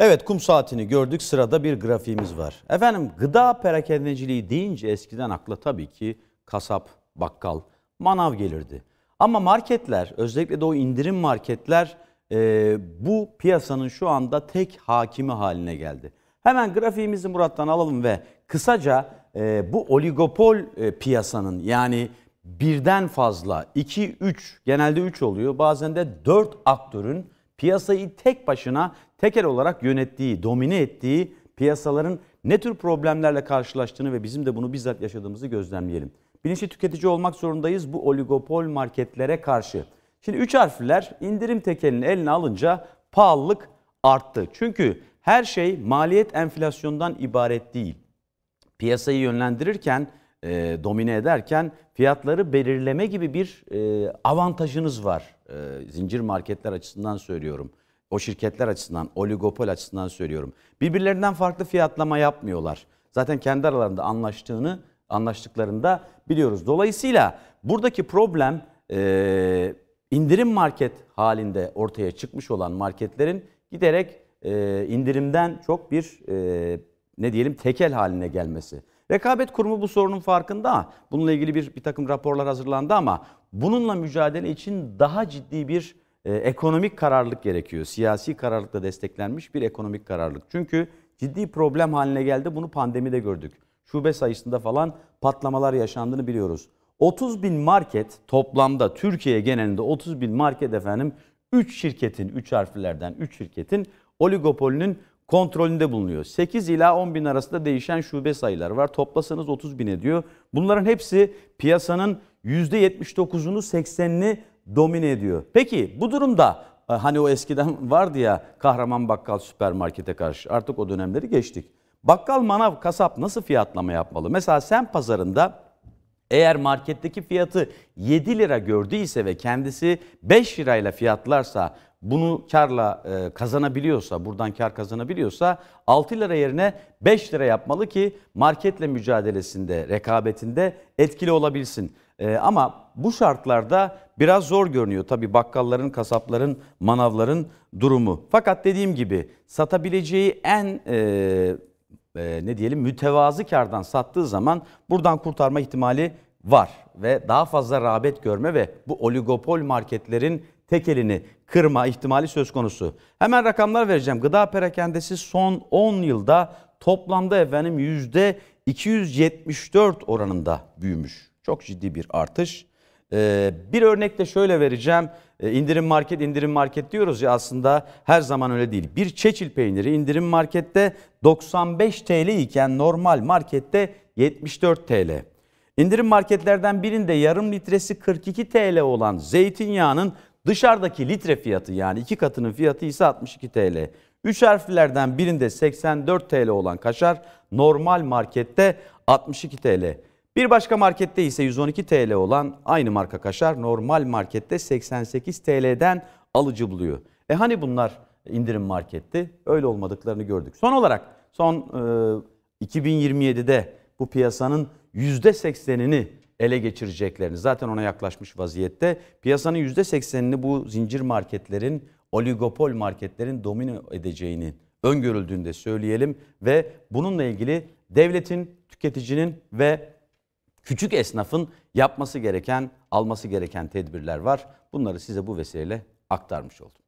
Evet kum saatini gördük sırada bir grafiğimiz var. Efendim gıda perakendeciliği deyince eskiden akla tabii ki kasap, bakkal, manav gelirdi. Ama marketler özellikle de o indirim marketler e, bu piyasanın şu anda tek hakimi haline geldi. Hemen grafiğimizi Murat'tan alalım ve kısaca e, bu oligopol e, piyasanın yani birden fazla 2-3 genelde 3 oluyor bazen de 4 aktörün piyasayı tek başına tekel olarak yönettiği, domine ettiği piyasaların ne tür problemlerle karşılaştığını ve bizim de bunu bizzat yaşadığımızı gözlemleyelim. Bilinçli tüketici olmak zorundayız bu oligopol marketlere karşı. Şimdi üç harfler indirim tekelini eline alınca pahalılık arttı. Çünkü her şey maliyet enflasyondan ibaret değil. Piyasayı yönlendirirken, e, domine ederken fiyatları belirleme gibi bir e, avantajınız var. E, zincir marketler açısından söylüyorum. O şirketler açısından, oligopol açısından söylüyorum. Birbirlerinden farklı fiyatlama yapmıyorlar. Zaten kendi aralarında anlaştığını, anlaştıklarında biliyoruz. Dolayısıyla buradaki problem e, indirim market halinde ortaya çıkmış olan marketlerin giderek e, indirimden çok bir e, ne diyelim tekel haline gelmesi. Rekabet Kurumu bu sorunun farkında. Bununla ilgili bir, bir takım raporlar hazırlandı ama bununla mücadele için daha ciddi bir e, ekonomik kararlılık gerekiyor. Siyasi kararlılıkla desteklenmiş bir ekonomik kararlılık. Çünkü ciddi problem haline geldi. Bunu pandemide gördük. Şube sayısında falan patlamalar yaşandığını biliyoruz. 30 bin market toplamda Türkiye genelinde 30 bin market efendim 3 şirketin 3 harflerden 3 şirketin oligopolinin kontrolünde bulunuyor. 8 ila 10 bin arasında değişen şube sayıları var. Toplasanız 30 bin ediyor. Bunların hepsi piyasanın %79'unu 80'ini domine ediyor. Peki bu durumda e, hani o eskiden vardı ya kahraman bakkal süpermarkete karşı artık o dönemleri geçtik. Bakkal, manav, kasap nasıl fiyatlama yapmalı? Mesela sen pazarında eğer marketteki fiyatı 7 lira gördüyse ve kendisi 5 lirayla fiyatlarsa bunu karla e, kazanabiliyorsa, buradan kar kazanabiliyorsa 6 lira yerine 5 lira yapmalı ki marketle mücadelesinde, rekabetinde etkili olabilsin. E, ama bu şartlarda biraz zor görünüyor tabii bakkalların, kasapların, manavların durumu. Fakat dediğim gibi satabileceği en e, e, ne diyelim mütevazı kardan sattığı zaman buradan kurtarma ihtimali var ve daha fazla rağbet görme ve bu oligopol marketlerin tek elini kırma ihtimali söz konusu. Hemen rakamlar vereceğim. Gıda perakendesi son 10 yılda toplamda efendim %274 oranında büyümüş. Çok ciddi bir artış. Ee, bir örnek de şöyle vereceğim. Ee, indirim market, indirim market diyoruz ya aslında her zaman öyle değil. Bir çeçil peyniri indirim markette 95 TL iken normal markette 74 TL. İndirim marketlerden birinde yarım litresi 42 TL olan zeytinyağının Dışarıdaki litre fiyatı yani iki katının fiyatı ise 62 TL. Üç harflerden birinde 84 TL olan kaşar normal markette 62 TL. Bir başka markette ise 112 TL olan aynı marka kaşar normal markette 88 TL'den alıcı buluyor. E hani bunlar indirim marketti? Öyle olmadıklarını gördük. Son olarak son e, 2027'de bu piyasanın %80'ini ele geçireceklerini zaten ona yaklaşmış vaziyette. Piyasanın %80'ini bu zincir marketlerin, oligopol marketlerin domine edeceğini öngörüldüğünü de söyleyelim ve bununla ilgili devletin, tüketicinin ve küçük esnafın yapması gereken, alması gereken tedbirler var. Bunları size bu vesileyle aktarmış oldum.